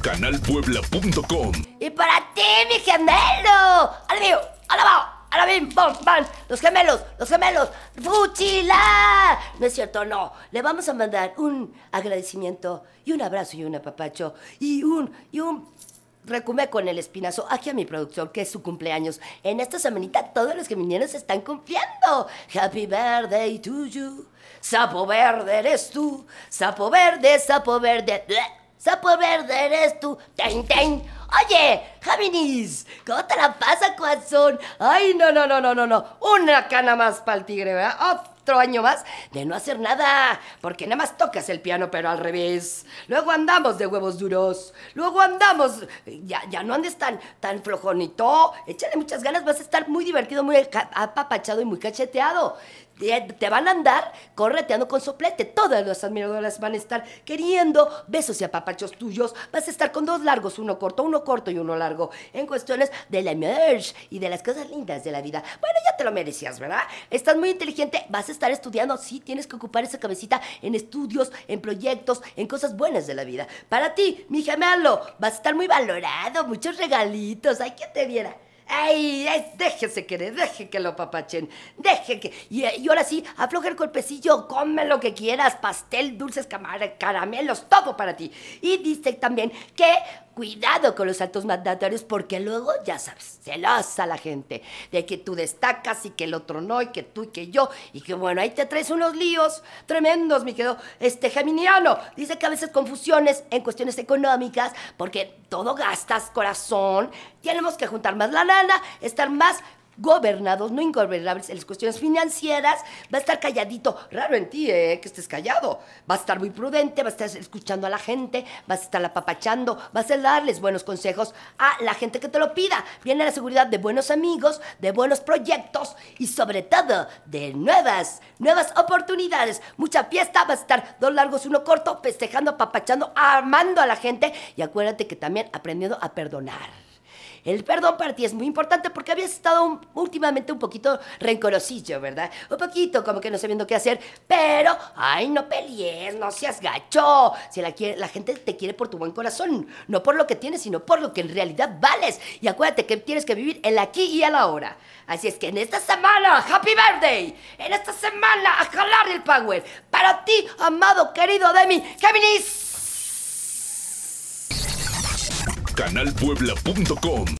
canalpuebla.com. Y para ti, mi gemelo, al mío, alabado. los gemelos, los gemelos, ¡Buchila! No es cierto, no. Le vamos a mandar un agradecimiento y un abrazo y un apapacho y un, y un recume con el espinazo aquí a mi productor que es su cumpleaños. En esta semanita todos los geminianos están cumpliendo. Happy birthday to you. Sapo verde eres tú. Sapo verde, sapo verde. Sapo verde eres tú. ¡Ten, ten! Oye, Javinis, ¿cómo te la pasa, corazón? Ay, no, no, no, no, no, no. Una cana más para el tigre, ¿verdad? Otro año más de no hacer nada, porque nada más tocas el piano, pero al revés. Luego andamos de huevos duros. Luego andamos. Ya, ya no andes tan, tan flojonito. Échale muchas ganas, vas a estar muy divertido, muy apapachado y muy cacheteado. Eh, te van a andar correteando con soplete. Todas las admiradoras van a estar queriendo besos y apapachos tuyos. Vas a estar con dos largos, uno corto, uno corto y uno largo. En cuestiones de la merch y de las cosas lindas de la vida. Bueno, ya te lo merecías, ¿verdad? Estás muy inteligente, vas a estar estudiando. Sí, tienes que ocupar esa cabecita en estudios, en proyectos, en cosas buenas de la vida. Para ti, mi gemelo, vas a estar muy valorado, muchos regalitos. Ay, que te viera. ¡Ey! déjese querer, deje que lo papachen, deje que. Y, ahora sí, afloja el golpecillo, come lo que quieras, pastel, dulces, caramelos, todo para ti. Y dice también que cuidado con los altos mandatarios porque luego, ya sabes, celosa la gente de que tú destacas y que el otro no y que tú y que yo y que bueno, ahí te traes unos líos tremendos, mi querido este Geminiano. Dice que a veces confusiones en cuestiones económicas porque todo gastas corazón, tenemos que juntar más la lana, estar más gobernados, no ingobernables en las cuestiones financieras, va a estar calladito. Raro en ti, ¿eh? Que estés callado. Va a estar muy prudente, va a estar escuchando a la gente, va a estar apapachando, va a darles buenos consejos a la gente que te lo pida. Viene la seguridad de buenos amigos, de buenos proyectos y sobre todo de nuevas, nuevas oportunidades. Mucha fiesta, va a estar dos largos, uno corto, festejando, apapachando, armando a la gente y acuérdate que también aprendiendo a perdonar. El perdón para ti es muy importante porque habías estado últimamente un poquito rencorosillo, ¿verdad? Un poquito, como que no sabiendo qué hacer, pero, ay, no pelees, no seas gacho. Si la, la gente te quiere por tu buen corazón, no por lo que tienes, sino por lo que en realidad vales. Y acuérdate que tienes que vivir el aquí y el ahora. Así es que en esta semana, Happy Birthday, en esta semana, a jalar el power. Para ti, amado, querido de mí, canalpuebla.com